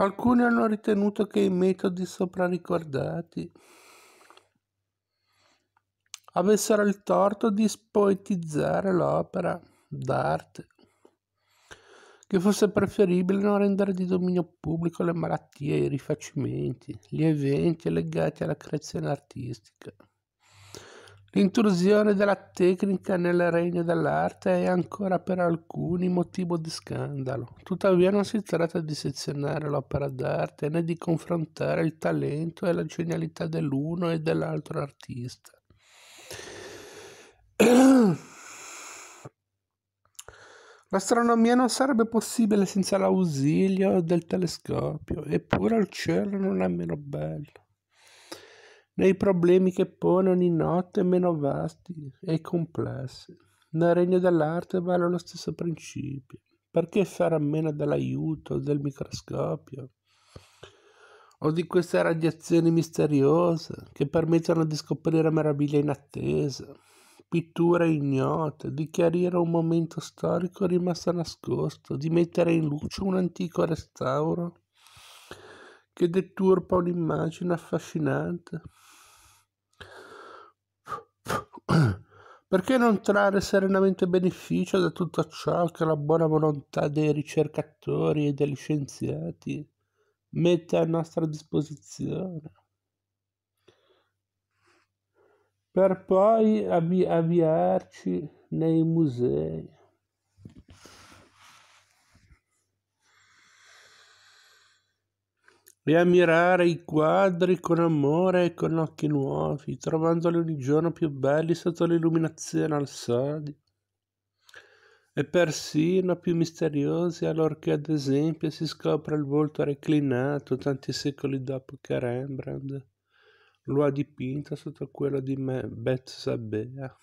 Alcuni hanno ritenuto che i metodi sopra ricordati avessero il torto di spoetizzare l'opera d'arte, che fosse preferibile non rendere di dominio pubblico le malattie, i rifacimenti, gli eventi legati alla creazione artistica. L'intrusione della tecnica nel regno dell'arte è ancora per alcuni motivo di scandalo, tuttavia non si tratta di sezionare l'opera d'arte né di confrontare il talento e la genialità dell'uno e dell'altro artista. L'astronomia non sarebbe possibile senza l'ausilio del telescopio, eppure il cielo non è meno bello nei problemi che pone ogni notte meno vasti e complessi. Nel regno dell'arte vale lo stesso principio. Perché fare a meno dell'aiuto del microscopio? o di queste radiazioni misteriose che permettono di scoprire meraviglie inattese, pitture ignote, di chiarire un momento storico rimasto nascosto, di mettere in luce un antico restauro che deturpa un'immagine affascinante Perché non trarre serenamente beneficio da tutto ciò che la buona volontà dei ricercatori e degli scienziati mette a nostra disposizione? Per poi avvi- avviarci nei musei e ammirare i quadri con amore e con occhi nuovi, trovandoli ogni giorno più belli sotto l'illuminazione al sodio, e persino più misteriosi allorché ad esempio si scopre il volto reclinato tanti secoli dopo che Rembrandt lo ha dipinto sotto quello di Betsabea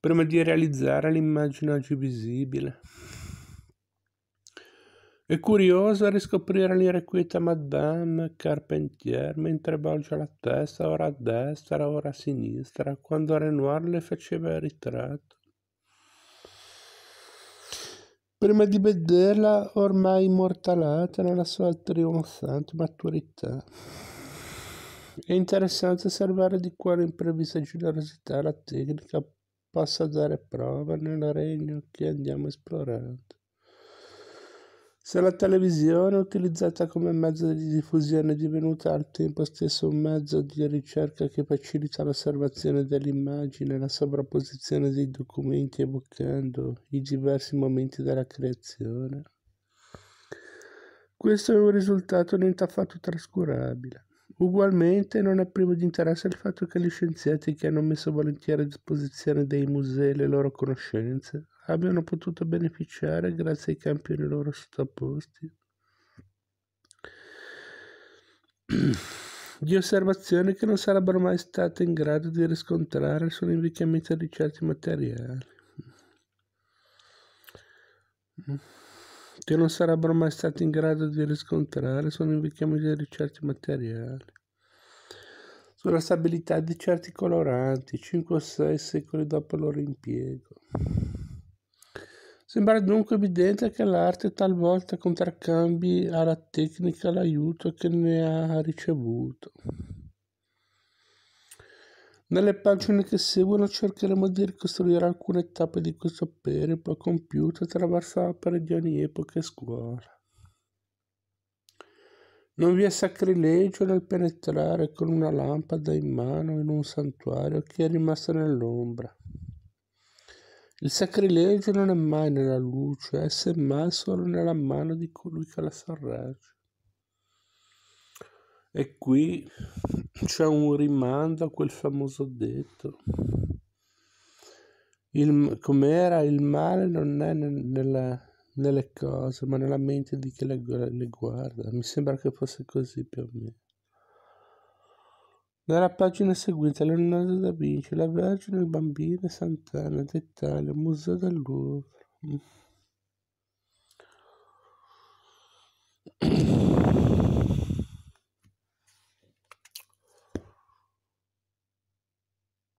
prima di realizzare l'immagine oggi visibile e curiosa a riscoprire l'irrequieta madame Carpentier mentre balgia la testa ora a destra, ora a sinistra, quando Renoir le faceva il ritratto. Prima di vederla ormai immortalata nella sua trionfante maturità. È interessante osservare di quale imprevista generosità la tecnica possa dare prova nel regno che andiamo esplorando. Se la televisione utilizzata come mezzo di diffusione è divenuta al tempo stesso un mezzo di ricerca che facilita l'osservazione dell'immagine, la sovrapposizione dei documenti evocando i diversi momenti della creazione. Questo è un risultato niente affatto trascurabile. Ugualmente non è privo di interesse il fatto che gli scienziati che hanno messo volentieri a disposizione dei musei le loro conoscenze abbiano potuto beneficiare grazie ai campioni loro sottoposti di osservazioni che non sarebbero mai state in grado di riscontrare sull'invecchiamento di certi materiali che non sarebbero mai stati in grado di riscontrare sono invecchiamenti di certi materiali, sulla stabilità di certi coloranti 5 o 6 secoli dopo il loro impiego. Sembra dunque evidente che l'arte talvolta contraccambi alla tecnica l'aiuto che ne ha ricevuto. Nelle pagine che seguono cercheremo di ricostruire alcune tappe di questo periplo compiuto attraverso opere di ogni epoca e scuola. Non vi è sacrilegio nel penetrare con una lampada in mano in un santuario che è rimasto nell'ombra. Il sacrilegio non è mai nella luce, è semmai solo nella mano di colui che la sorregge. E qui c'è un rimando a quel famoso detto. Il, com'era il male non è nella, nelle cose, ma nella mente di chi le, le guarda. Mi sembra che fosse così più o meno. Nella pagina seguente, Leonardo da Vinci, la Vergine, il bambino, Sant'Anna, Dettaglio, Museo del Louvre.